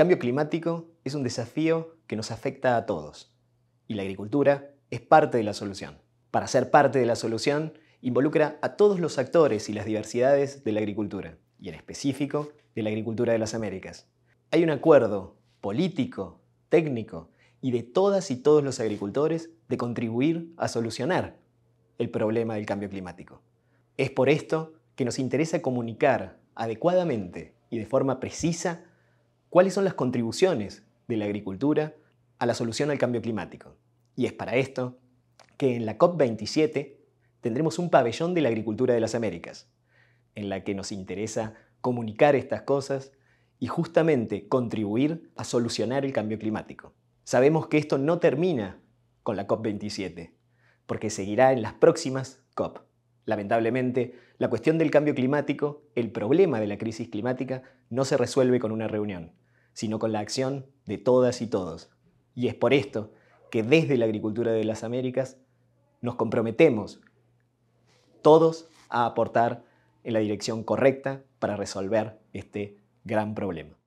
El cambio climático es un desafío que nos afecta a todos y la agricultura es parte de la solución. Para ser parte de la solución involucra a todos los actores y las diversidades de la agricultura y en específico de la agricultura de las Américas. Hay un acuerdo político, técnico y de todas y todos los agricultores de contribuir a solucionar el problema del cambio climático. Es por esto que nos interesa comunicar adecuadamente y de forma precisa cuáles son las contribuciones de la agricultura a la solución al cambio climático. Y es para esto que en la COP27 tendremos un pabellón de la agricultura de las Américas, en la que nos interesa comunicar estas cosas y justamente contribuir a solucionar el cambio climático. Sabemos que esto no termina con la COP27, porque seguirá en las próximas COP. Lamentablemente, la cuestión del cambio climático, el problema de la crisis climática, no se resuelve con una reunión, sino con la acción de todas y todos. Y es por esto que desde la agricultura de las Américas nos comprometemos todos a aportar en la dirección correcta para resolver este gran problema.